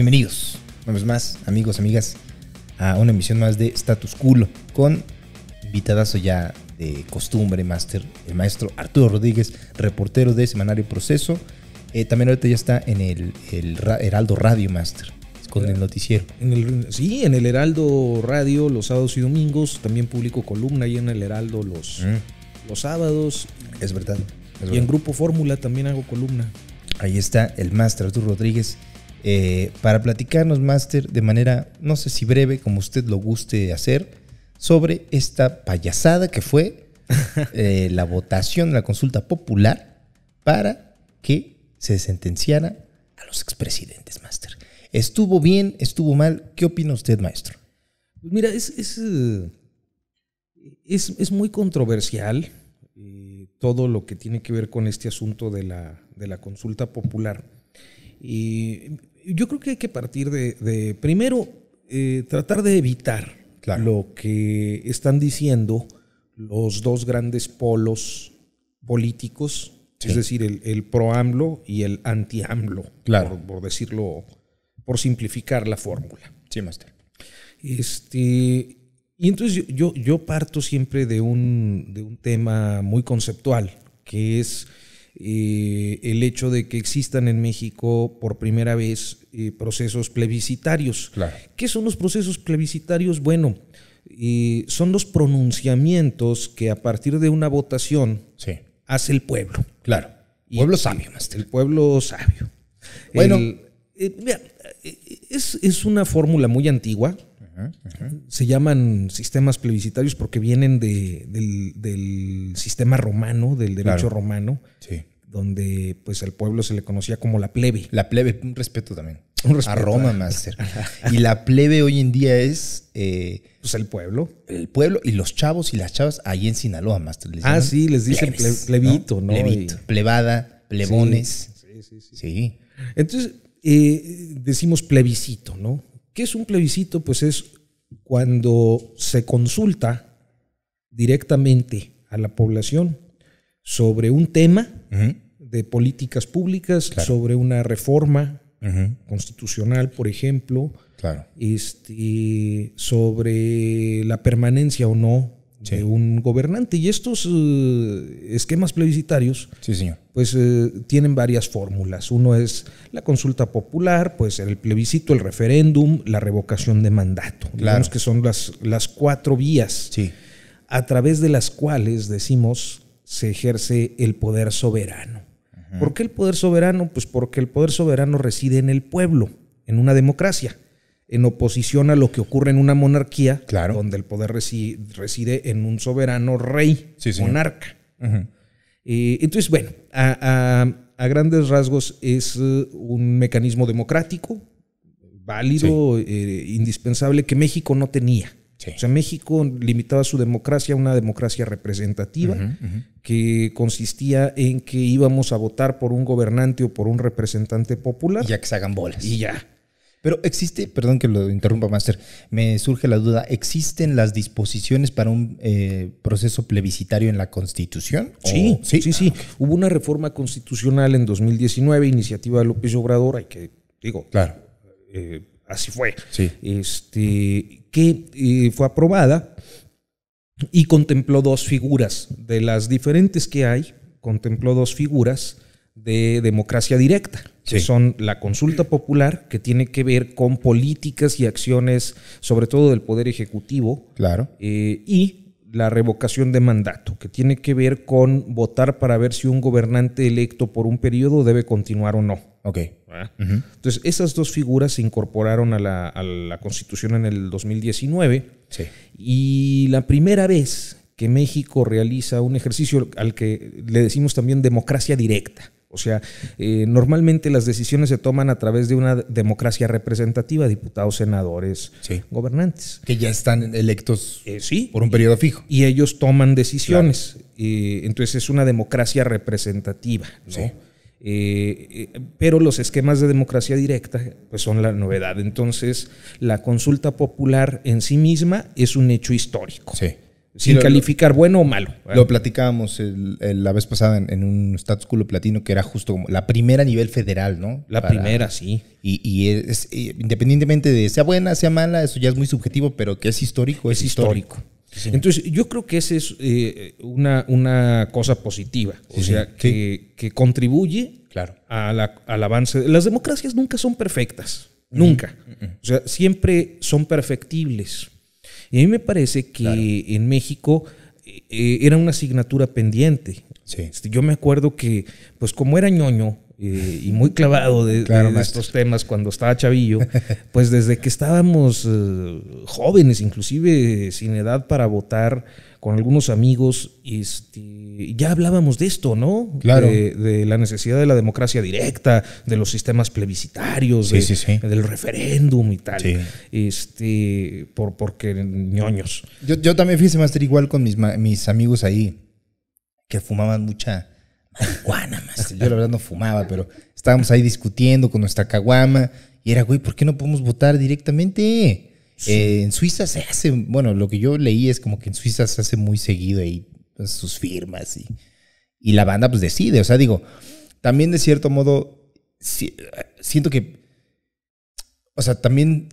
Bienvenidos, una vez más, amigos, amigas, a una emisión más de Status Culo con invitadazo ya de costumbre, Master, el maestro Arturo Rodríguez, reportero de Semanario Proceso. Eh, también ahorita ya está en el, Heraldo Radio Master, con el noticiero. En sí, en el Heraldo Radio los sábados y domingos. También publico columna y en el Heraldo los, mm. los sábados. Es verdad. y en Grupo Fórmula también hago columna. Ahí está el Master Arturo Rodríguez eh, para platicarnos, Master, de manera, no sé si breve, como usted lo guste hacer, sobre esta payasada que fue eh, la votación, de la consulta popular para que se sentenciara a los expresidentes, Master. ¿Estuvo bien? ¿Estuvo mal? ¿Qué opina usted, maestro? Pues mira, eh, es, es, muy controversial todo lo que tiene que ver con este asunto de la, de la consulta popular. Y yo creo que hay que partir de, primero, eh, tratar de evitar lo que están diciendo los dos grandes polos políticos, es decir, el, el pro-AMLO y el anti-AMLO, por, decirlo, por simplificar la fórmula. Sí, Master. Este, y entonces yo, yo, yo parto siempre de un, de un tema muy conceptual, que es eh, el hecho de que existan en México por primera vez eh, procesos plebiscitarios. ¿Qué son los procesos plebiscitarios? Bueno, eh, son los pronunciamientos que a partir de una votación hace el pueblo. Claro. pueblo sabio, El pueblo sabio. Bueno. es, una fórmula muy antigua. Se llaman sistemas plebiscitarios porque vienen del, sistema romano, del derecho romano. Sí donde pues el pueblo se le conocía como la plebe. La plebe, un respeto también. A Roma más y la plebe hoy en día es... Eh, pues el pueblo. El pueblo y los chavos y las chavas ahí en Sinaloa, más. Ah, sí, les dicen plebito, ¿no? plebada, plebones. Sí, sí, sí. sí. Entonces, eh, decimos plebiscito, ¿no? ¿Qué es un plebiscito? Pues es cuando se consulta directamente a la población sobre un tema de políticas públicas, sobre una reforma constitucional, por ejemplo, claro. este, sobre la permanencia o no de un gobernante. Y estos eh, esquemas plebiscitarios, sí, pues eh, tienen varias fórmulas. Uno es la consulta popular, pues el plebiscito, el referéndum, la revocación de mandato. Digamos que son las, las cuatro vías. Sí. a través de las cuales decimos se ejerce el poder soberano. ¿Por qué el poder soberano? Pues porque el poder soberano reside en el pueblo, en una democracia, en oposición a lo que ocurre en una monarquía, donde el poder reside, en un soberano rey, monarca. Eh, entonces, bueno, a, grandes rasgos es eh, un mecanismo democrático, válido, eh, indispensable, que México no tenía. O sea, México limitaba su democracia a una democracia representativa que consistía en que íbamos a votar por un gobernante o por un representante popular. ya que se hagan bolas. Y ya. Pero existe, perdón que lo interrumpa, Master, me surge la duda, ¿existen las disposiciones para un eh, proceso plebiscitario en la Constitución? Sí, sí, sí, ah, Hubo una reforma constitucional en 2019, iniciativa de López Obrador, hay que, digo, claro. Eh, así fue. Sí. Este, que eh, fue aprobada y contempló dos figuras. De las diferentes que hay, contempló dos figuras de democracia directa, que son la consulta popular, que tiene que ver con políticas y acciones, sobre todo del Poder Ejecutivo, claro. Eh, y la revocación de mandato, que tiene que ver con votar para ver si un gobernante electo por un periodo debe continuar o no. Ok. Ah. Entonces, esas dos figuras se incorporaron a la, a la Constitución en el 2019. Sí. Y la primera vez que México realiza un ejercicio al que le decimos también democracia directa. O sea, eh, normalmente las decisiones se toman a través de una democracia representativa, diputados, senadores, gobernantes. Que ya están electos eh, por un periodo fijo. Y ellos toman decisiones. Eh, entonces es una democracia representativa. ¿no? pero los esquemas de democracia directa pues son la novedad. Entonces, la consulta popular en sí misma es un hecho histórico. Sí sin calificar bueno o malo. Lo platicábamos la vez pasada en, un status culo platino que era justo como la primera a nivel federal, ¿no? La primera, sí. Y, es, independientemente de sea buena, sea mala, eso ya es muy subjetivo, pero que es histórico, es, histórico. Entonces, yo creo que esa es eh, una, una, cosa positiva, o sea, Que, contribuye claro. a la, al avance. Las democracias nunca son perfectas, nunca. O sea, siempre son perfectibles. Y a mí me parece que en México eh, eh, era una asignatura pendiente. Este, yo me acuerdo que, pues como era ñoño, eh, y muy clavado de, estos temas cuando estaba chavillo, pues desde que estábamos jóvenes, inclusive sin edad para votar, con algunos amigos, este, ya hablábamos de esto, ¿no? Claro. De, la necesidad de la democracia directa, de los sistemas plebiscitarios, del referéndum y tal. Este, por, porque ñoños. Yo, también fui master igual con mis, mis amigos ahí, que fumaban mucha marihuana, más. Yo la verdad no fumaba, pero estábamos ahí discutiendo con nuestra caguama y era, güey, ¿por qué no podemos votar directamente? Eh, en Suiza se hace, bueno, lo que yo leí es como que en Suiza se hace muy seguido ahí pues, sus firmas y, y la banda pues decide. O sea, digo, también de cierto modo siento que, o sea, también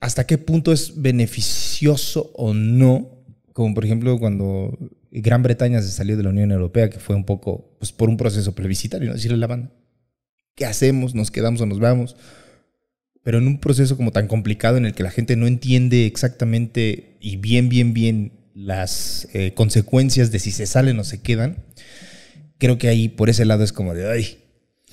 hasta qué punto es beneficioso o no, como por ejemplo cuando Gran Bretaña se salió de la Unión Europea, que fue un poco, pues por un proceso plebiscitario, Decirle a la banda, ¿qué hacemos? ¿Nos quedamos o nos vamos? pero en un proceso como tan complicado en el que la gente no entiende exactamente y bien, bien, bien las eh, consecuencias de si se salen o se quedan, creo que ahí por ese lado es como de, ay,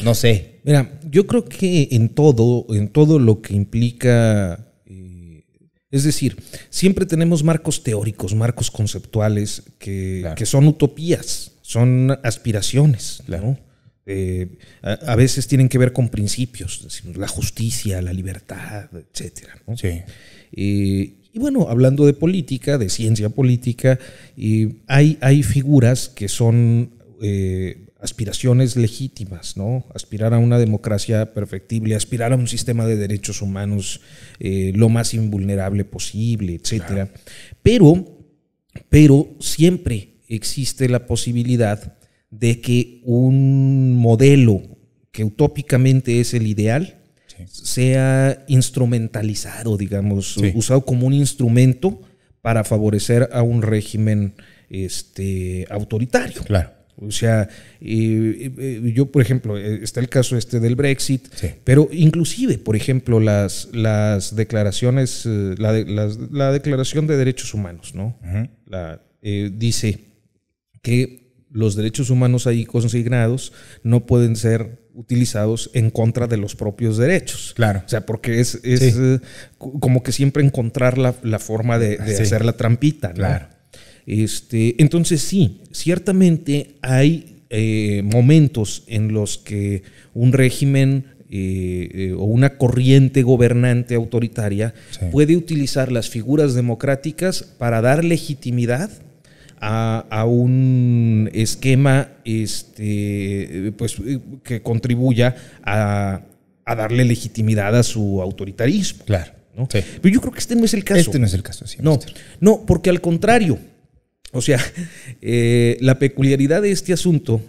no sé. Mira, yo creo que en todo, en todo lo que implica eh, es decir, siempre tenemos marcos teóricos, marcos conceptuales que, son utopías, son aspiraciones. Claro. ¿no? Eh, a, veces tienen que ver con principios, la justicia, la libertad, etc. Eh, y bueno, hablando de política, de ciencia política, hay, figuras que son eh, aspiraciones legítimas, ¿no? Aspirar a una democracia perfectible, aspirar a un sistema de derechos humanos lo más invulnerable posible, etc. Pero, pero siempre existe la posibilidad de que un modelo que utópicamente es el ideal sea instrumentalizado, digamos, usado como un instrumento para favorecer a un régimen este, autoritario. Claro. O sea, eh, eh, yo, por ejemplo, eh, está el caso este del Brexit, pero inclusive, por ejemplo, las, las declaraciones, la, de, Declaración de Derechos Humanos, ¿no? dice que los derechos humanos ahí consignados no pueden ser utilizados en contra de los propios derechos. Claro. O sea, porque es, eh, como que siempre encontrar la, forma de, hacer la trampita. Claro. Este, entonces, sí, ciertamente hay eh, momentos en los que un régimen eh, o una corriente gobernante autoritaria puede utilizar las figuras democráticas para dar legitimidad a, un esquema este, pues, que contribuya a, darle legitimidad a su autoritarismo. Claro. ¿no? Pero yo creo que este no es el caso. Este no es el caso, No, no porque al contrario, o sea, eh, la peculiaridad de este asunto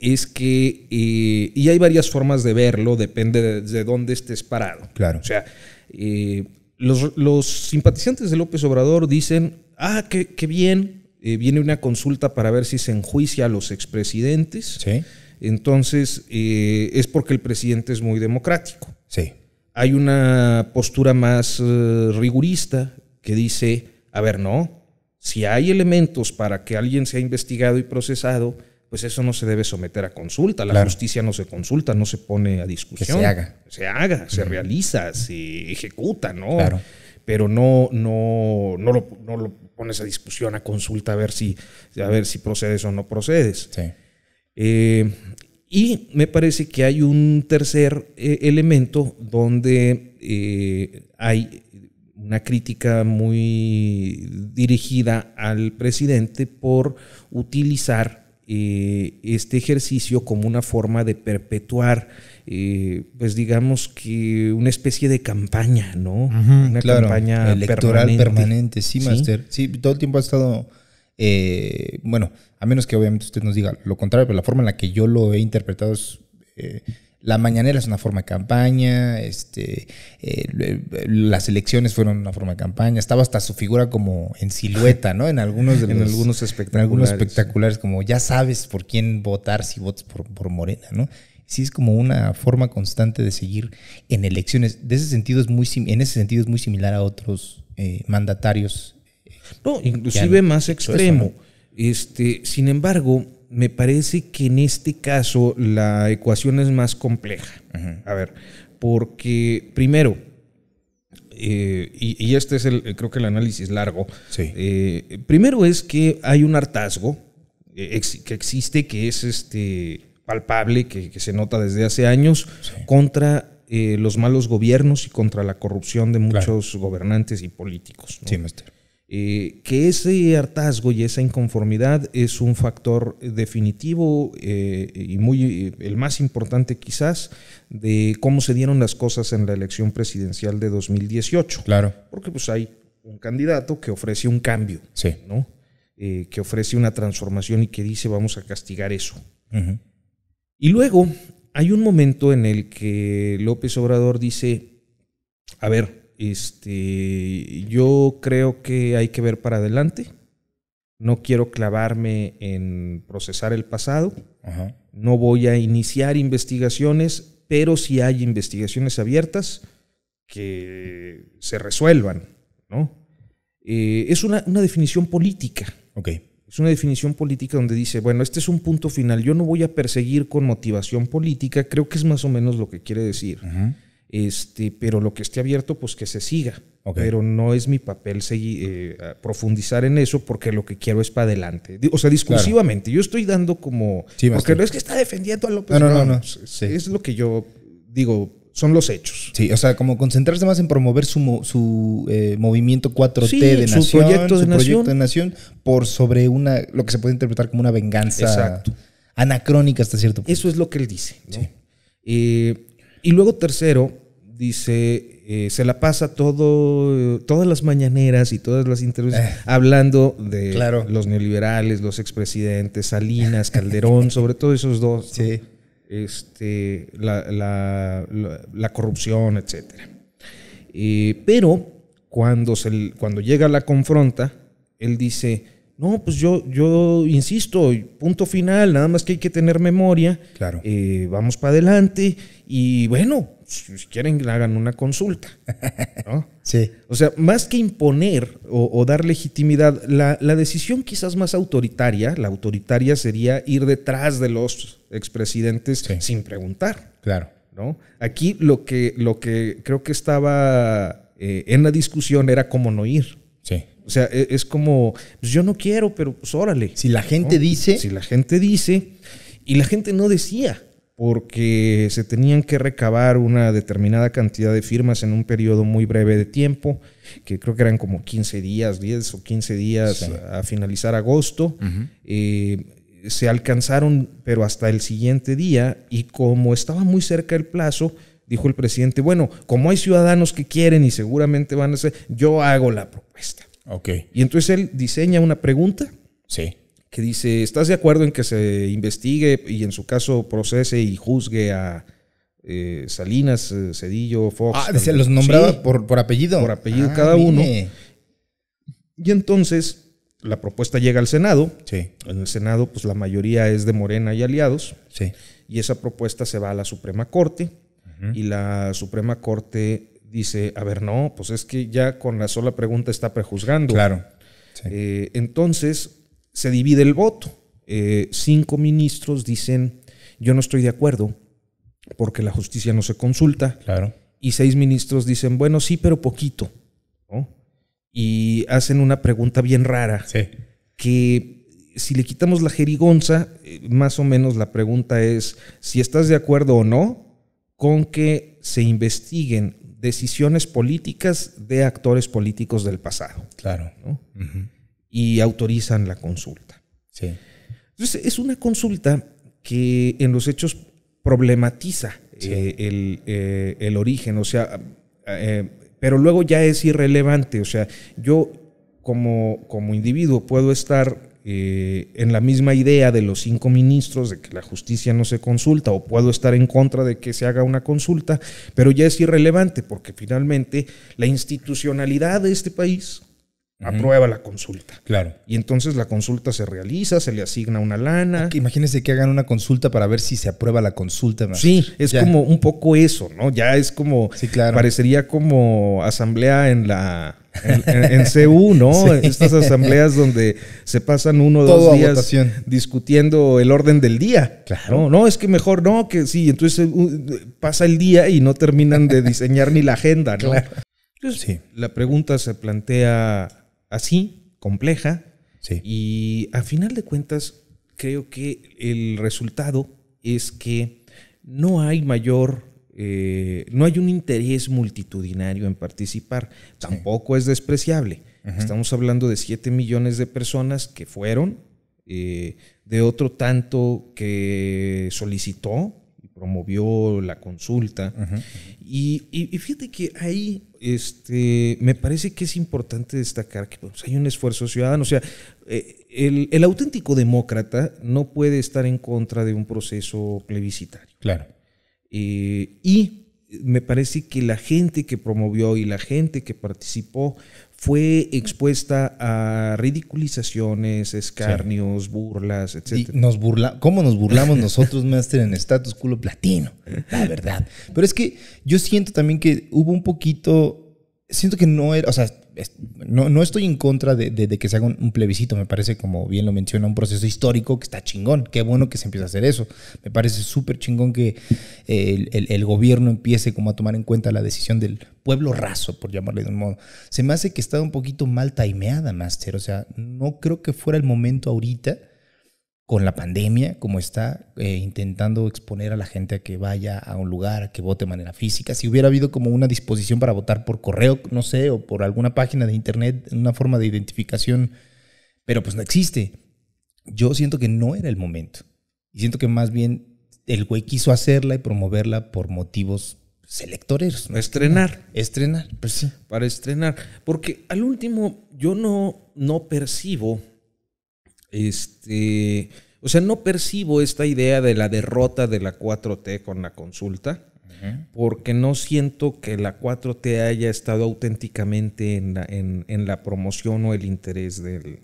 es que, eh, y hay varias formas de verlo, depende de, dónde estés parado. Claro. O sea, eh, los, los, simpatizantes de López Obrador dicen, ah, qué, qué bien, eh, viene una consulta para ver si se enjuicia a los expresidentes. Sí. Entonces, eh, es porque el presidente es muy democrático. Sí. Hay una postura más eh, rigurista que dice, a ver, no, si hay elementos para que alguien sea investigado y procesado, pues eso no se debe someter a consulta. La justicia no se consulta, no se pone a discusión. Que se haga. Se haga, se realiza, se ejecuta, ¿no? Claro pero no, no, lo, pones a discusión, a consulta, a ver si, a ver si procedes o no procedes. Eh, y me parece que hay un tercer eh, elemento donde eh, hay una crítica muy dirigida al presidente por utilizar eh, este ejercicio como una forma de perpetuar, eh, pues digamos que una especie de campaña, ¿no? una campaña electoral permanente, Sí, Master. Sí, todo el tiempo ha estado, eh, bueno, a menos que obviamente usted nos diga lo contrario, pero la forma en la que yo lo he interpretado es la mañanera es una forma de campaña, este, eh, eh, las elecciones fueron una forma de campaña, estaba hasta su figura como en silueta, ¿no? En algunos, de los, algunos espectaculares. espectaculares, como ya sabes por quién votar si votas por, Morena, ¿no? sí es como una forma constante de seguir en elecciones. De ese sentido es muy en ese sentido es muy similar a otros eh, mandatarios. No, inclusive más extremo. Este, sin embargo, me parece que en este caso la ecuación es más compleja. A ver, porque primero, eh, y, este es el, creo que el análisis largo, sí. Eh, primero es que hay un hartazgo eh, que existe, que es este palpable, que, se nota desde hace años, contra los malos gobiernos y contra la corrupción de muchos gobernantes y políticos. Sí, maestro. Eh, que ese hartazgo y esa inconformidad es un factor definitivo eh, y muy el más importante quizás de cómo se dieron las cosas en la elección presidencial de 2018. Claro. Porque pues hay un candidato que ofrece un cambio, ¿no? Eh, que ofrece una transformación y que dice vamos a castigar eso. Y luego hay un momento en el que López Obrador dice, a ver, este, yo creo que hay que ver para adelante. No quiero clavarme en procesar el pasado. No voy a iniciar investigaciones, pero si hay investigaciones abiertas que se resuelvan, ¿no? Eh, es una, definición política. Es una definición política donde dice, bueno, este es un punto final, yo no voy a perseguir con motivación política, creo que es más o menos lo que quiere decir. Este, pero lo que esté abierto, pues que se siga. Pero no es mi papel eh, profundizar en eso porque lo que quiero es para adelante. O sea, discursivamente. Yo estoy dando como. porque no es que está defendiendo a López. No, no, no. no, pues, Es lo que yo digo, son los hechos. Sí, o sea, como concentrarse más en promover su, eh, movimiento 4T de nación, su proyecto de, nación. por sobre una lo que se puede interpretar como una venganza Exacto. anacrónica hasta cierto punto. Eso es lo que él dice. Eh, y luego tercero, dice, eh, se la pasa todo, todas las mañaneras y todas las intervenciones, eh, hablando de los neoliberales, los expresidentes, Salinas, Calderón, sobre todo esos dos. Este, la, corrupción, etc. Eh, pero cuando, se, cuando llega la confronta, él dice, no, pues yo, yo insisto, punto final, nada más que hay que tener memoria. Claro. Eh, vamos para adelante y bueno, si quieren hagan una consulta. sí. O sea, más que imponer o, dar legitimidad, la, decisión quizás más autoritaria, la autoritaria sería ir detrás de los expresidentes sin preguntar. Claro. ¿no? Aquí lo que, lo que creo que estaba eh, en la discusión era cómo no ir. Sí. O sea, e-, es, como, pues, yo no quiero, pero pues órale. Si la gente dice. Si la gente dice. Y la gente no decía, porque se tenían que recabar una determinada cantidad de firmas en un periodo muy breve de tiempo, que creo que eran como 15 días, 10 o 15 días a, finalizar agosto. Eh, se alcanzaron, pero hasta el siguiente día, y como estaba muy cerca el plazo, dijo el presidente, bueno, como hay ciudadanos que quieren y seguramente van a ser, yo hago la propuesta. Ok. Y entonces él diseña una pregunta. Que dice, ¿estás de acuerdo en que se investigue y en su caso procese y juzgue a eh, Salinas, eh, Cedillo, Fox? Ah, se los nombraba por, apellido. Por apellido ah, cada uno. Y entonces la propuesta llega al Senado. Sí. En el Senado, pues la mayoría es de Morena y aliados. Sí. Y esa propuesta se va a la Suprema Corte. Y la Suprema Corte dice, a ver, no, pues es que ya con la sola pregunta está prejuzgando. Claro. Eh, entonces, se divide el voto. Eh, cinco ministros dicen, yo no estoy de acuerdo porque la justicia no se consulta. Claro. Y seis ministros dicen, bueno, sí, pero poquito. Y hacen una pregunta bien rara. Que si le quitamos la jerigonza, eh, más o menos la pregunta es si estás de acuerdo o no con que se investiguen decisiones políticas de actores políticos del pasado. Claro. ¿no? Y autorizan la consulta. Sí. Entonces, es una consulta que en los hechos problematiza eh, eh, el, origen, o sea, eh, pero luego ya es irrelevante, o sea, yo como, como individuo puedo estar eh, en la misma idea de los cinco ministros de que la justicia no se consulta o puedo estar en contra de que se haga una consulta, pero ya es irrelevante porque finalmente la institucionalidad de este país Aprueba la consulta. Claro. Y entonces la consulta se realiza, se le asigna una lana. imagínense que hagan una consulta para ver si se aprueba la consulta. Sí, es como un poco eso, ¿no? Ya es como. Sí, claro. Parecería como asamblea en la. En, CU, ¿no? Estas asambleas donde se pasan uno o dos días discutiendo el orden del día. Claro. ¿no? es que mejor no, que sí. Entonces eh, pasa el día y no terminan de diseñar ni la agenda, ¿no? sí. la pregunta se plantea así, compleja. Y a final de cuentas, creo que el resultado es que no hay mayor, eh, no hay un interés multitudinario en participar. Tampoco es despreciable. Estamos hablando de 7 millones de personas que fueron, eh, de otro tanto que solicitó, promovió la consulta. y, fíjate que ahí este, me parece que es importante destacar que pues, hay un esfuerzo ciudadano. O sea, eh, el, auténtico demócrata no puede estar en contra de un proceso plebiscitario. Claro. Eh, y me parece que la gente que promovió y la gente que participó fue expuesta a ridiculizaciones, escarnios, burlas, etc. nos burla ¿Cómo nos burlamos nosotros, Master, en estatus culo platino? La verdad. Pero es que yo siento también que hubo un poquito siento que no era, o sea, no, estoy en contra de, que se haga un, plebiscito, me parece, como bien lo menciona, un proceso histórico que está chingón, qué bueno que se empiece a hacer eso, me parece súper chingón que el, gobierno empiece como a tomar en cuenta la decisión del pueblo raso, por llamarle de un modo. Se me hace que estaba un poquito mal timeada, Master, o sea, no creo que fuera el momento ahorita con la pandemia, como está eh, intentando exponer a la gente a que vaya a un lugar, a que vote de manera física. Si hubiera habido como una disposición para votar por correo, no sé, o por alguna página de internet, una forma de identificación, pero pues no existe. Yo siento que no era el momento. Y siento que más bien el güey quiso hacerla y promoverla por motivos selectoreros. Estrenar. Estrenar, pues sí. Para estrenar. Porque al último yo no, no percibo este, o sea, no percibo esta idea de la derrota de la 4T con la consulta, porque no siento que la 4T haya estado auténticamente en la, en, la promoción o el interés del...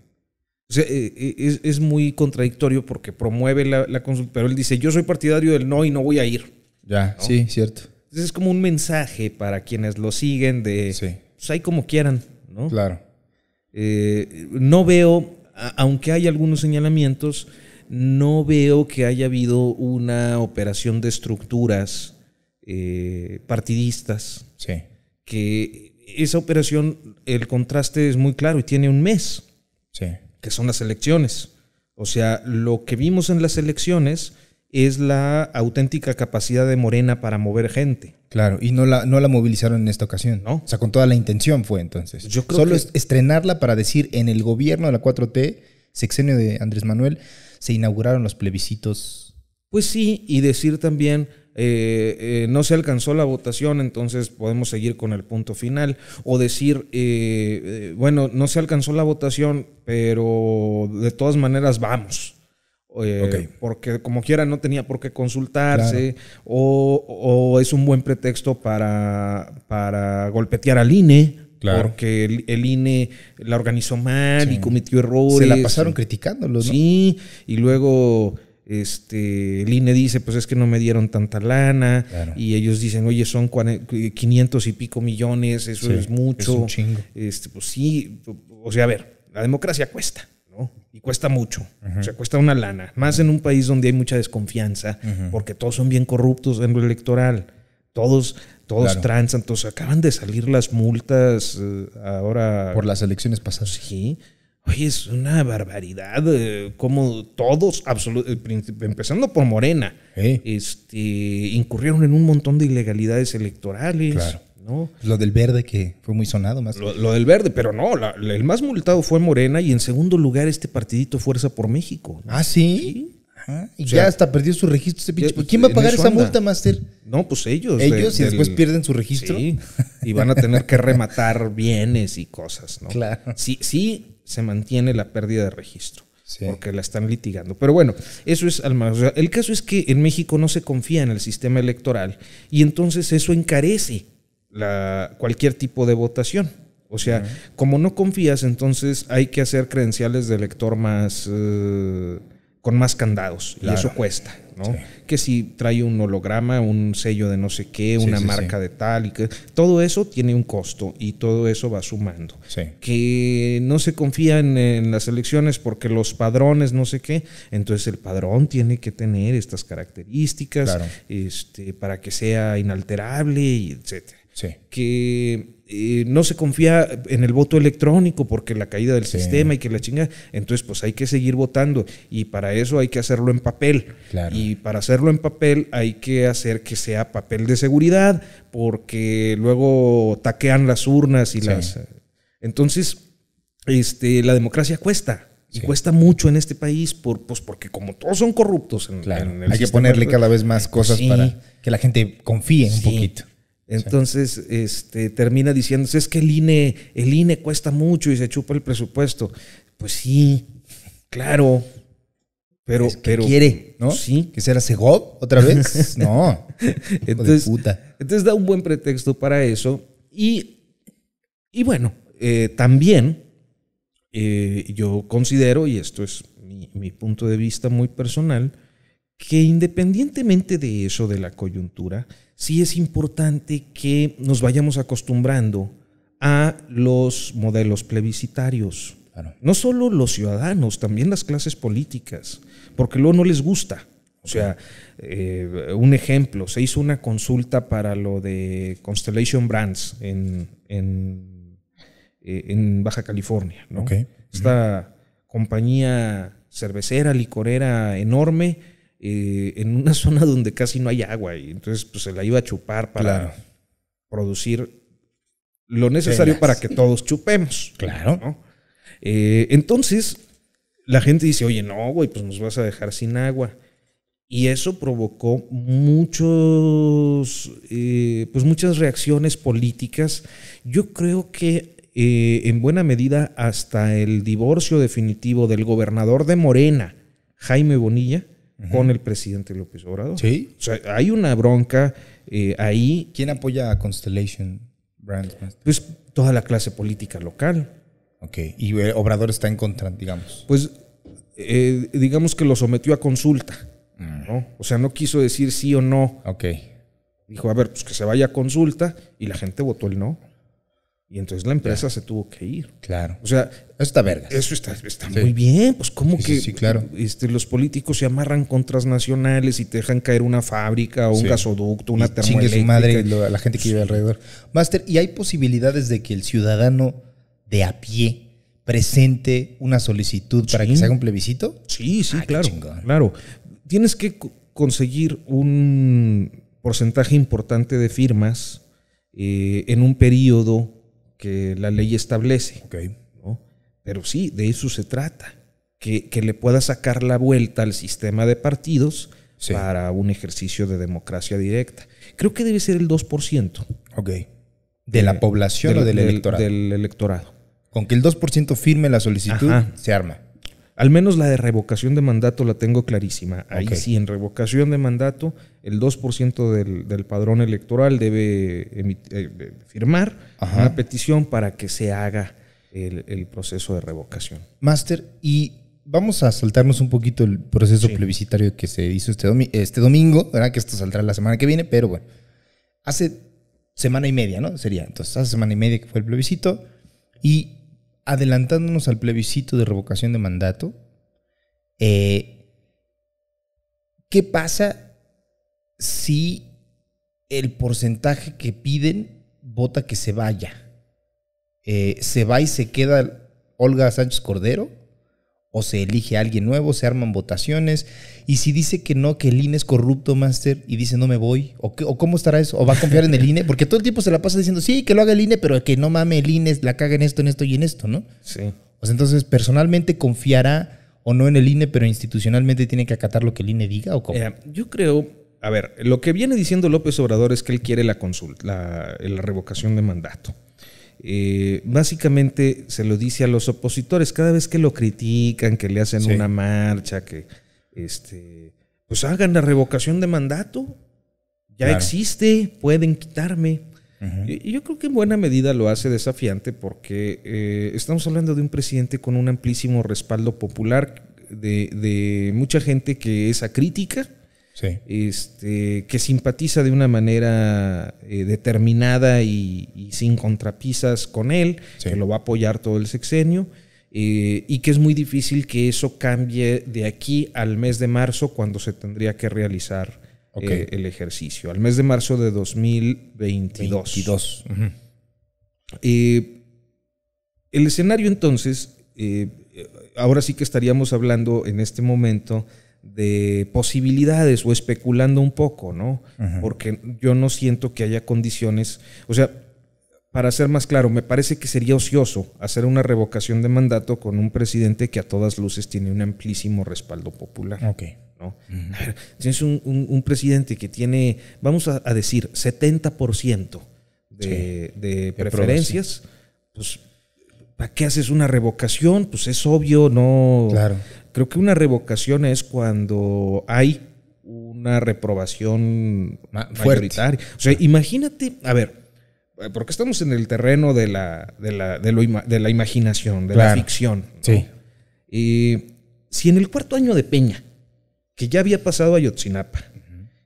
O sea, eh, eh, es, muy contradictorio porque promueve la, consulta, pero él dice, yo soy partidario del no y no voy a ir. Ya, sí, cierto. Entonces es como un mensaje para quienes lo siguen de, sí. pues como quieran, ¿no? Claro. Eh, no veo aunque hay algunos señalamientos, no veo que haya habido una operación de estructuras eh, partidistas. Que esa operación, el contraste es muy claro y tiene un mes, que son las elecciones. O sea, lo que vimos en las elecciones es la auténtica capacidad de Morena para mover gente. Claro, y no la, no la movilizaron en esta ocasión. ¿No? O sea, con toda la intención fue entonces. Yo Solo es estrenarla para decir en el gobierno de la 4T, sexenio de Andrés Manuel, se inauguraron los plebiscitos. Pues sí, y decir también, eh, eh, no se alcanzó la votación, entonces podemos seguir con el punto final. O decir, eh, bueno, no se alcanzó la votación, pero de todas maneras vamos. Eh, porque como quiera no tenía por qué consultarse o, es un buen pretexto para, para golpetear al INE. Porque el, INE la organizó mal y cometió errores. Se la pasaron criticándolo, Sí, y luego este, el INE dice, pues es que no me dieron tanta lana, y ellos dicen, oye, son 500 y pico millones, eso es mucho. Este, pues sí, o sea, a ver, la democracia cuesta. Y cuesta mucho, o sea, cuesta una lana, más en un país donde hay mucha desconfianza, porque todos son bien corruptos en lo electoral, todos, todos todos acaban de salir las multas eh, ahora. Por las elecciones pasadas. Sí. Oye, es una barbaridad, eh, como todos, eh, empezando por Morena, este, incurrieron en un montón de ilegalidades electorales. Claro. Lo del verde que fue muy sonado más. Lo, del verde, pero no, el más multado fue Morena y en segundo lugar este partidito Fuerza por México. Ah, sí. ya hasta perdió su registro ese pinche. ¿Quién va a pagar esa multa, Master? No, pues ellos. Ellos y después pierden su registro. y van a tener que rematar bienes y cosas, ¿no? Sí, sí se mantiene la pérdida de registro. Porque la están litigando. Pero bueno, eso es al El caso es que en México no se confía en el sistema electoral y entonces eso encarece la, cualquier tipo de votación. O sea, como no confías, entonces hay que hacer credenciales de elector más eh, con más candados. Y eso cuesta, ¿no? Que si trae un holograma, un sello de no sé qué, una marca de tal y que todo eso tiene un costo y todo eso va sumando. Que no se confía en, las elecciones porque los padrones no sé qué, entonces el padrón tiene que tener estas características este, para que sea inalterable y etcétera. Que eh, no se confía en el voto electrónico porque la caída del sistema y que la chinga. Entonces, pues hay que seguir votando y para eso hay que hacerlo en papel. Y para hacerlo en papel hay que hacer que sea papel de seguridad porque luego taquean las urnas y las. Entonces, este, la democracia cuesta. Y cuesta mucho en este país, por, pues porque como todos son corruptos Hay que ponerle cada vez más cosas para que la gente confíe un poquito. Entonces, este, termina diciéndose, es que el INE, el INE cuesta mucho y se chupa el presupuesto. Pues sí, claro. Pero, quiere, ¿no? Sí. ¿Que será Segov otra vez? no. entonces, entonces da un buen pretexto para eso. Y, y bueno, eh, también eh, yo considero, y esto es mi punto de vista muy personal, que independientemente de eso, de la coyuntura, sí es importante que nos vayamos acostumbrando a los modelos plebiscitarios. No solo los ciudadanos, también las clases políticas, porque luego no les gusta. O sea, eh, un ejemplo, se hizo una consulta para lo de Constellation Brands en, eh, Baja California, Esta compañía cervecera, licorera enorme, eh, en una zona donde casi no hay agua y entonces pues, se la iba a chupar para producir lo necesario para que todos chupemos. Claro. Eh, entonces la gente dice, oye, no, güey, pues nos vas a dejar sin agua. Y eso provocó muchos, eh, pues muchas reacciones políticas. Yo creo que en buena medida hasta el divorcio definitivo del gobernador de Morena, Jaime Bonilla, con el presidente López Obrador. Sí. O sea, hay una bronca eh, ahí. ¿Quién apoya a Constellation Brands? Pues toda la clase política local. Ok, y eh, Obrador está en contra, digamos. Pues eh, digamos que lo sometió a consulta, mm. ¿no? O sea, no quiso decir sí o no. Ok. Dijo, a ver, pues que se vaya a consulta y la gente votó el no. Y entonces la empresa se tuvo que ir. Claro. O sea, eso está verga. Eso está, está muy bien. Pues como que sí, claro. Este, los políticos se amarran con transnacionales y te dejan caer una fábrica o un gasoducto, una termoeléctrica. madre la gente que vive alrededor. Master, ¿y hay posibilidades de que el ciudadano de a pie presente una solicitud para que se haga un plebiscito? Sí, sí, ah, claro. Claro. Tienes que conseguir un porcentaje importante de firmas eh, en un periodo que la ley establece. Pero sí, de eso se trata, que, que, le pueda sacar la vuelta al sistema de partidos para un ejercicio de democracia directa. Creo que debe ser el 2%. Ok. ¿De, la eh, población o del, electorado? Del electorado. Con que el 2% firme la solicitud, se arma. Al menos la de revocación de mandato la tengo clarísima. Ahí sí, en revocación de mandato, el 2% del, padrón electoral debe eh, firmar una petición para que se haga el, proceso de revocación. Máster, y vamos a saltarnos un poquito el proceso plebiscitario que se hizo este, este domingo, ¿verdad? Que esto saldrá la semana que viene, pero bueno. Hace semana y media, ¿no? Sería. Entonces, hace semana y media que fue el plebiscito. Y adelantándonos al plebiscito de revocación de mandato, eh, ¿qué pasa si el porcentaje que piden vota que se vaya? Eh, ¿Se va y se queda Olga Sánchez Cordero? o se elige a alguien nuevo, se arman votaciones, y si dice que no, que el INE es corrupto, Master, y dice no me voy, o, cómo estará eso, o va a confiar en el INE, porque todo el tiempo se la pasa diciendo, sí, que lo haga el INE, pero que no mame el INE, la caga en esto, en esto y en esto, ¿no? Sí. Pues entonces, personalmente confiará o no en el INE, pero institucionalmente tiene que acatar lo que el INE diga, ¿o cómo? yo creo, a ver, lo que viene diciendo López Obrador es que él quiere la consulta, la revocación de mandato eh, básicamente se lo dice a los opositores, cada vez que lo critican, que le hacen una marcha, que este, pues hagan la revocación de mandato, ya existe, pueden quitarme. y, yo creo que en buena medida lo hace desafiante porque eh, estamos hablando de un presidente con un amplísimo respaldo popular de, de mucha gente que es crítica. Este, que simpatiza de una manera eh, determinada y, sin contrapisas con él, que lo va a apoyar todo el sexenio. Eh, y que es muy difícil que eso cambie de aquí al mes de marzo cuando se tendría que realizar eh, el ejercicio, al mes de marzo de 2022. el escenario entonces, ahora sí que estaríamos hablando en este momento de posibilidades o especulando un poco, ¿no? Porque yo no siento que haya condiciones, o sea, para ser más claro, me parece que sería ocioso hacer una revocación de mandato con un presidente que a todas luces tiene un amplísimo respaldo popular. ¿no? tienes un, presidente que tiene, vamos a, decir, 70% de, de preferencias, pues ¿Para qué haces una revocación? Pues es obvio, no, claro. Creo que una revocación es cuando hay una reprobación mayoritaria. O sea, imagínate, a ver, eh, porque estamos en el terreno de la, de la, imaginación, de la ficción. Sí. si en el cuarto año de Peña, que ya había pasado a Yotzinapa,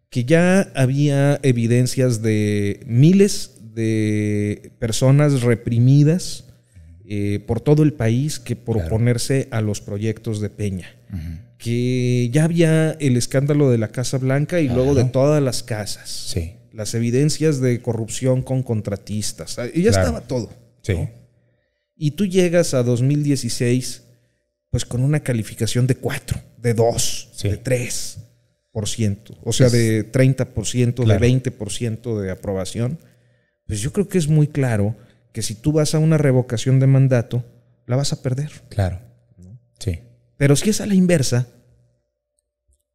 que ya había evidencias de miles de personas reprimidas eh, por todo el país que por a los proyectos de Peña. Que ya había el escándalo de la Casa Blanca y luego de todas las casas. Las evidencias de corrupción con contratistas. Ah, ya estaba todo. Sí. Y tú llegas a 2016 pues con una calificación de 4, de 2, de 3 ciento, o sea, de 30 ciento, de 20 ciento de aprobación, pues yo creo que es muy claro que si tú vas a una revocación de mandato, la vas a perder. Claro. Sí. Pero si es a la inversa,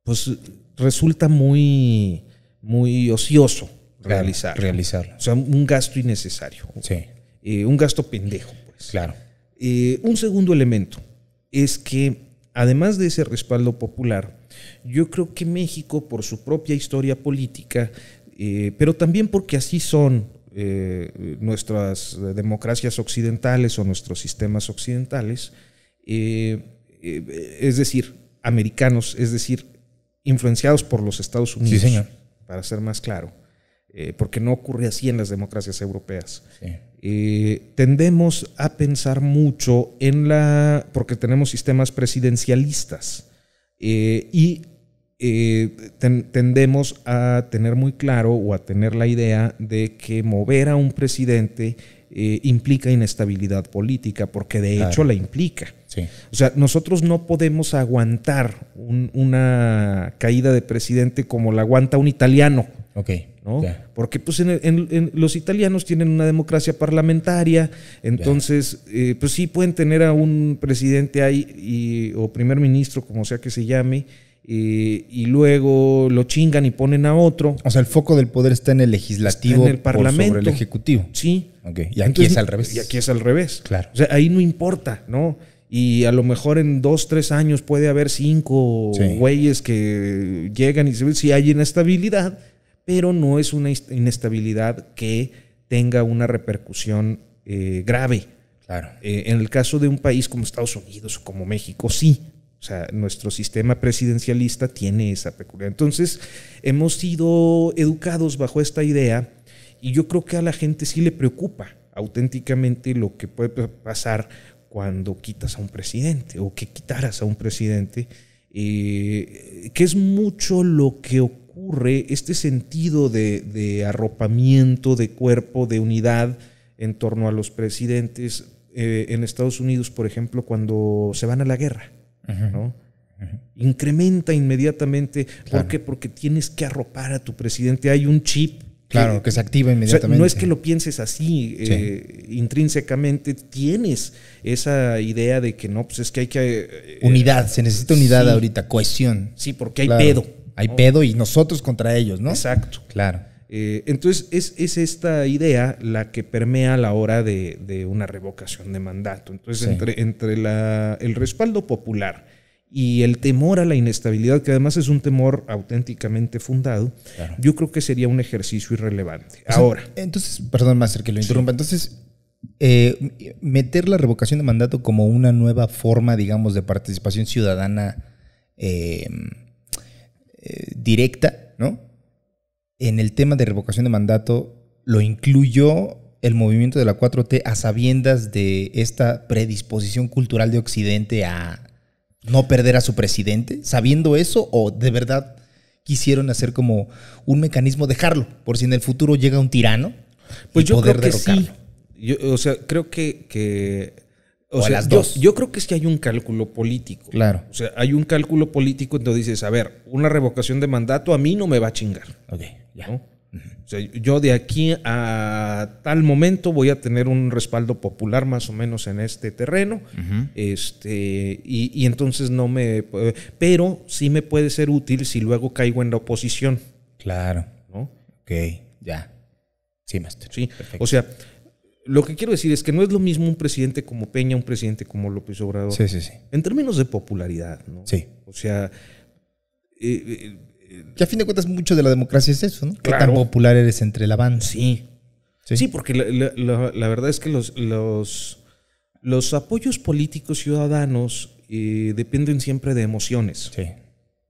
pues resulta muy, muy ocioso realizar realizarlo. O sea, un gasto innecesario. Sí. Eh, un gasto pendejo, pues. Claro. Eh, un segundo elemento es que, además de ese respaldo popular, yo creo que México, por su propia historia política, eh, pero también porque así son eh, nuestras democracias occidentales o nuestros sistemas occidentales, eh, eh, es decir, americanos, es decir, influenciados por los Estados Unidos, para ser más claro, porque no ocurre así en las democracias europeas. tendemos a pensar mucho en la, porque tenemos sistemas presidencialistas y eh, tendemos a tener muy claro o a tener la idea de que mover a un presidente eh, implica inestabilidad política, porque de hecho la implica. O sea, nosotros no podemos aguantar una caída de presidente como la aguanta un italiano. Ok. Porque pues, en, los italianos tienen una democracia parlamentaria, entonces, eh, pues sí pueden tener a un presidente ahí y, o primer ministro, como sea que se llame, eh, y luego lo chingan y ponen a otro. O sea, el foco del poder está en el legislativo el sobre el ejecutivo. Sí. Okay. Y aquí es al revés. Y aquí es al revés. Claro. O sea, ahí no importa, ¿no? Y a lo mejor en dos, tres años puede haber cinco güeyes que llegan y se si hay inestabilidad, pero no es una inestabilidad que tenga una repercusión eh, grave. Claro. Eh, en el caso de un país como Estados Unidos o como México, sí, o sea, nuestro sistema presidencialista tiene esa peculiaridad. Entonces, hemos sido educados bajo esta idea y yo creo que a la gente sí le preocupa auténticamente lo que puede pasar cuando quitas a un presidente o que quitaras a un presidente, eh, que es mucho lo que ocurre, este sentido de, arropamiento, de cuerpo, de unidad en torno a los presidentes eh, en Estados Unidos, por ejemplo, cuando se van a la guerra. ¿no? Incrementa inmediatamente. Porque tienes que arropar a tu presidente. Hay un chip. Claro, que, se activa inmediatamente. no es que lo pienses así eh, intrínsecamente, tienes esa idea de que no, pues es que hay que... Eh, eh, unidad, se necesita unidad ahorita, cohesión. Sí, porque hay pedo. Hay pedo y nosotros contra ellos, ¿no? Exacto. Claro. Eh, entonces, es, esta idea la que permea a la hora de, una revocación de mandato. Entonces, entre, entre el respaldo popular y el temor a la inestabilidad, que además es un temor auténticamente fundado, yo creo que sería un ejercicio irrelevante. Ahora. Entonces, perdón, Máster, que lo interrumpa. Entonces, eh, meter la revocación de mandato como una nueva forma, digamos, de participación ciudadana eh, directa, ¿no? en el tema de revocación de mandato lo incluyó el movimiento de la 4T a sabiendas de esta predisposición cultural de Occidente a no perder a su presidente? ¿Sabiendo eso o de verdad quisieron hacer como un mecanismo dejarlo por si en el futuro llega un tirano? Pues y yo poder derrocarlo? sí. Yo, o sea, creo que, que o, las yo, dos. Yo, creo que es que hay un cálculo político. Claro. O sea, hay un cálculo político, donde dices, a ver, una revocación de mandato a mí no me va a chingar. Ok, ya. O sea, yo de aquí a tal momento voy a tener un respaldo popular más o menos en este terreno. Este, y, entonces no me. Pero sí me puede ser útil si luego caigo en la oposición. Claro. ¿No? Ok, ya. Sí, maestro. Sí. O sea, lo que quiero decir es que no es lo mismo un presidente como Peña, un presidente como López Obrador. Sí, sí, sí. En términos de popularidad, ¿no? Sí. O sea. Eh, eh, que a fin de cuentas, mucho de la democracia es eso, ¿no? Claro. ¿Qué tan popular eres entre la banda? Sí. Sí, porque la, verdad es que los, los, apoyos políticos ciudadanos eh, dependen siempre de emociones. Sí.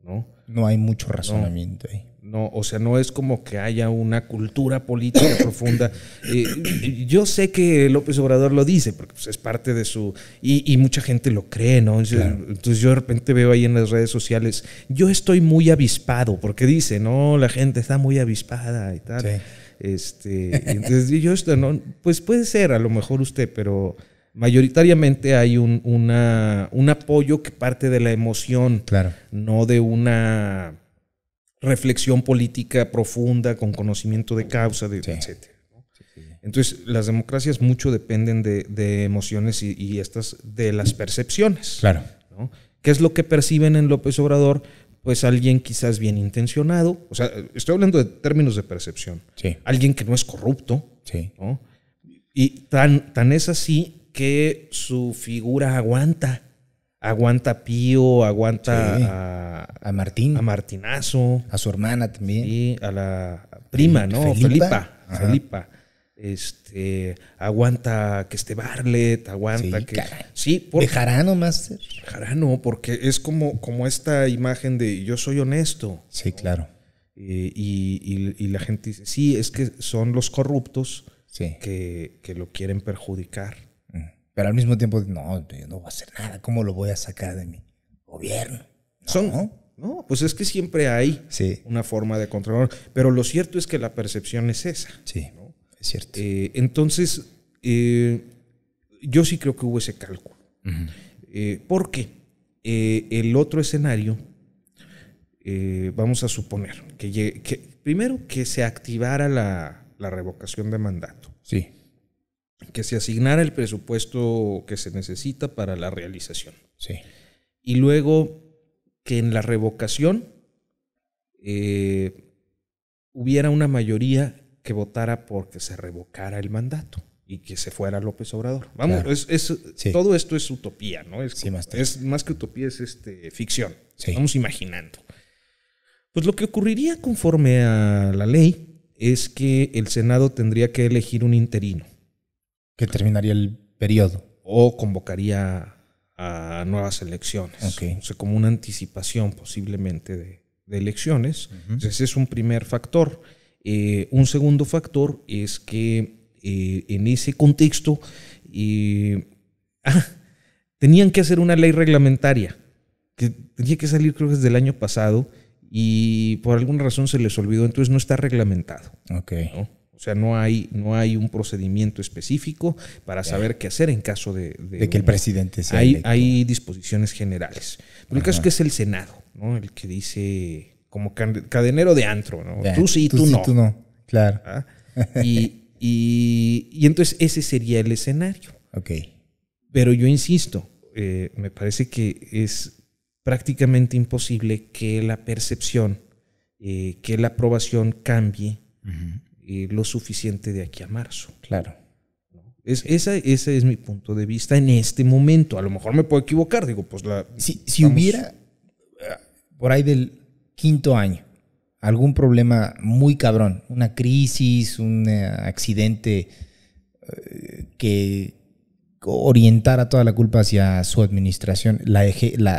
¿No? No hay mucho razonamiento ahí o sea, no es como que haya una cultura política profunda. Eh, yo sé que López Obrador lo dice, porque pues, es parte de su... Y, mucha gente lo cree, ¿no? Entonces, yo de repente veo ahí en las redes sociales, yo estoy muy avispado, porque dice, no, la gente está muy avispada y tal. Este, entonces yo esto, ¿no? Pues puede ser, a lo mejor usted, pero mayoritariamente hay un, un apoyo que parte de la emoción, no de una reflexión política profunda, con conocimiento de causa, de, etc. Entonces, las democracias mucho dependen de, emociones y, estas de las percepciones. Claro. ¿Qué es lo que perciben en López Obrador? Pues alguien quizás bien intencionado, o sea, estoy hablando de términos de percepción. Alguien que no es corrupto. Y tan es así que su figura aguanta aguanta a Pío, aguanta a, Martín. A Martinazo. A su hermana también. Y a la prima, ¿no? Felipa. Felipa. Este, aguanta que esté Barlet, aguanta que. Sí, porque, Dejarano, Master. porque es como, como esta imagen de yo soy honesto. Sí, claro. y, y, la gente dice, sí, es que son los corruptos que, que lo quieren perjudicar. Pero al mismo tiempo, no, yo no voy a hacer nada. ¿Cómo lo voy a sacar de mi gobierno? Son, ¿no? pues es que siempre hay una forma de controlar. Pero lo cierto es que la percepción es esa. Sí, ¿no? es cierto. Eh, entonces, eh, yo sí creo que hubo ese cálculo. Eh, porque el otro escenario, vamos a suponer que, primero que se activara la, la revocación de mandato. Sí que se asignara el presupuesto que se necesita para la realización. Sí. Y luego que en la revocación eh, hubiera una mayoría que votara porque se revocara el mandato y que se fuera López Obrador. Vamos, todo esto es utopía, ¿no? Es, más que utopía, es este, ficción. Estamos imaginando. Pues lo que ocurriría conforme a la ley es que el Senado tendría que elegir un interino que terminaría el periodo. O convocaría a nuevas elecciones. O sea, como una anticipación posiblemente de, elecciones. Entonces, Ese es un primer factor. Eh, un segundo factor es que eh, en ese contexto eh, ah, tenían que hacer una ley reglamentaria que tenía que salir creo que desde el año pasado y por alguna razón se les olvidó, entonces no está reglamentado. Ok. O sea, no hay, no hay un procedimiento específico para saber qué hacer en caso de... que el presidente sea hay, hay disposiciones generales. Pero el caso que es el Senado, ¿no? El que dice como cadenero de antro, ¿no? Tú sí, tú, tú no. no, claro. ¿Ah? Y, y, entonces ese sería el escenario. Ok. Pero yo insisto, eh, me parece que es prácticamente imposible que la percepción, eh, que la aprobación cambie lo suficiente de aquí a marzo. Claro. Es, ese es mi punto de vista en este momento. A lo mejor me puedo equivocar, digo, pues la... Si, hubiera eh, por ahí del quinto año algún problema muy cabrón, una crisis, un eh, accidente eh, que orientar a toda la culpa hacia su administración. La,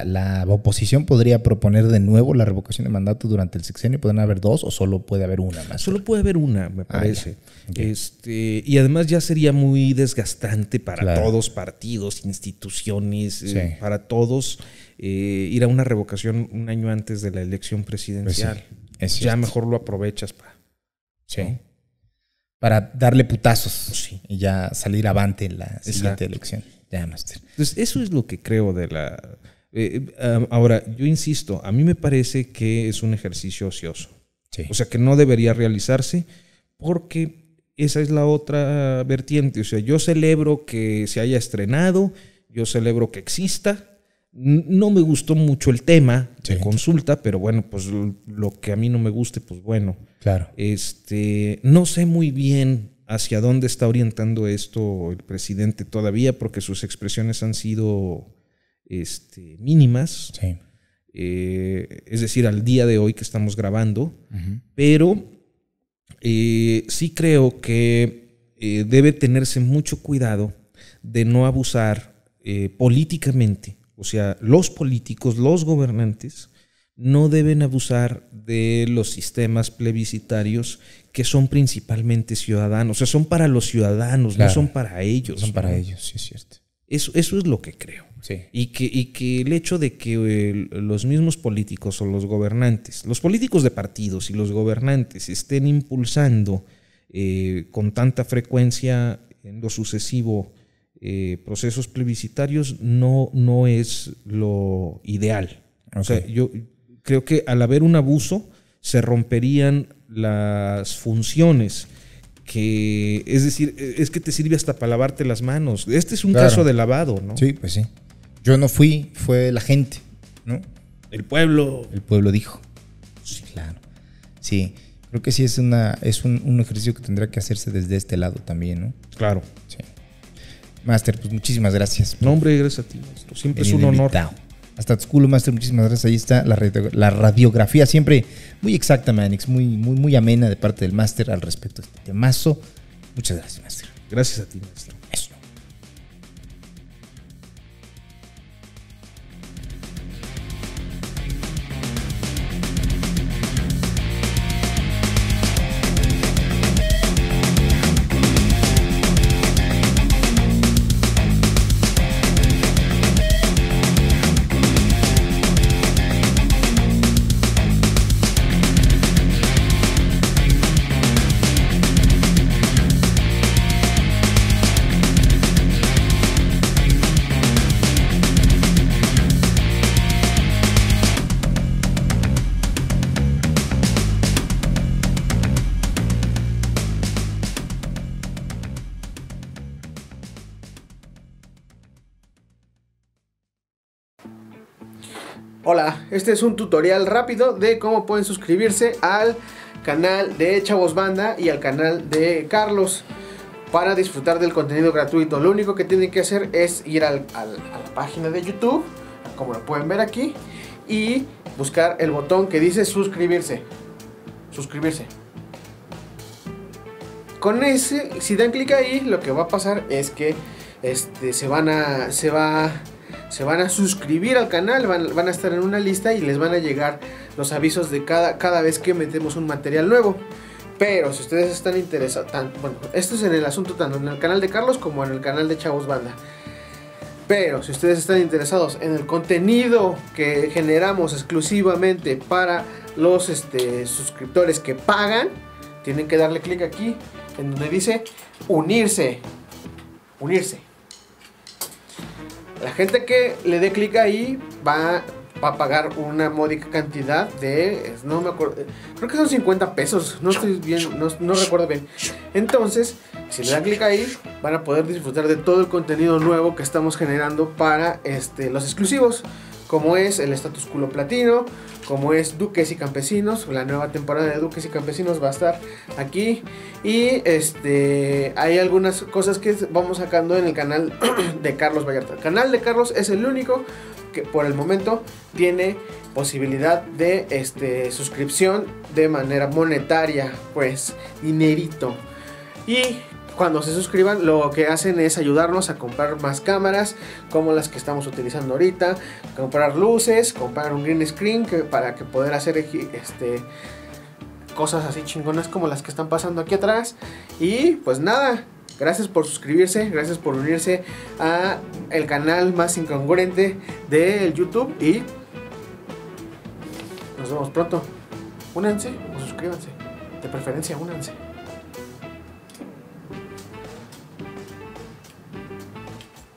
la, oposición podría proponer de nuevo la revocación de mandato durante el sexenio. ¿Podrán haber dos o solo puede haber una más? Solo puede haber una, me ah, parece. este, y además ya sería muy desgastante para todos, partidos, instituciones, eh, para todos eh, ir a una revocación un año antes de la elección presidencial. ya mejor lo aprovechas para... Sí para darle putazos y ya salir avante en la siguiente elección. Ya, Entonces, pues eso es lo que creo de la... Eh, eh, ahora, yo insisto, a mí me parece que es un ejercicio ocioso. Sí. O sea, que no debería realizarse porque esa es la otra vertiente. O sea, yo celebro que se haya estrenado, yo celebro que exista, no me gustó mucho el tema de consulta, pero bueno, pues lo que a mí no me guste, pues bueno. Claro. Este, no sé muy bien hacia dónde está orientando esto el presidente todavía, porque sus expresiones han sido este, mínimas. Sí. Eh, es decir, al día de hoy que estamos grabando, pero eh, sí creo que eh, debe tenerse mucho cuidado de no abusar políticamente o sea, los políticos, los gobernantes, no deben abusar de los sistemas plebiscitarios que son principalmente ciudadanos, o sea, son para los ciudadanos, no son para ellos. Son para ellos, sí es cierto. Eso, es lo que creo. Y, que, que el hecho de que los mismos políticos o los gobernantes, los políticos de partidos y los gobernantes estén impulsando eh, con tanta frecuencia en lo sucesivo eh, procesos plebiscitarios no, no es lo ideal. O sea, yo creo que al haber un abuso se romperían las funciones que, es decir, e, es que te sirve hasta para lavarte las manos. Este es un caso de lavado, ¿no? Sí, pues sí. Yo no fui, fue la gente, ¿no? El pueblo. El pueblo dijo. Sí, claro. Sí, creo que sí es, una, es un, un ejercicio que tendrá que hacerse desde este lado también, ¿no? Claro. Master, pues muchísimas gracias. Nombre, hombre, gracias a ti. maestro. siempre es un honor. Hasta Hasta culo, Master, muchísimas gracias. Ahí está la, radiografía, siempre muy exacta, Manix, muy, muy, muy amena de parte del Master al respecto de este temazo. Muchas gracias, Master. Gracias a ti, Master. Este es un tutorial rápido de cómo pueden suscribirse al canal de Chavos Banda y al canal de Carlos para disfrutar del contenido gratuito. Lo único que tienen que hacer es ir a la página de YouTube, como lo pueden ver aquí, y buscar el botón que dice suscribirse. Suscribirse. Con ese, si dan clic ahí, lo que va a pasar es que este, se van a. se va se van a suscribir al canal, van, a estar en una lista y les van a llegar los avisos de cada, cada vez que metemos un material nuevo. Pero si ustedes están interesados, bueno, esto es en el asunto tanto en el canal de Carlos como en el canal de Chavos Banda. Pero si ustedes están interesados en el contenido que generamos exclusivamente para los este, suscriptores que pagan, tienen que darle clic aquí en donde dice unirse. Unirse. La gente que le dé clic ahí va, a pagar una módica cantidad de. No me acuerdo. Creo que son 50 pesos. No estoy bien. No, recuerdo bien. Entonces, si le da clic ahí, van a poder disfrutar de todo el contenido nuevo que estamos generando para este, los exclusivos como es el status culo platino, como es Duques y Campesinos, la nueva temporada de Duques y Campesinos va a estar aquí y este hay algunas cosas que vamos sacando en el canal de Carlos Vallarta. El canal de Carlos es el único que por el momento tiene posibilidad de este suscripción de manera monetaria, pues dinerito. Y cuando se suscriban, lo que hacen es ayudarnos a comprar más cámaras, como las que estamos utilizando ahorita, comprar luces, comprar un green screen para que poder hacer este cosas así chingonas como las que están pasando aquí atrás. Y pues nada, Gracias por suscribirse, gracias por unirse a el canal más incongruente del YouTube y nos vemos pronto. Únanse o suscríbanse, de preferencia únanse.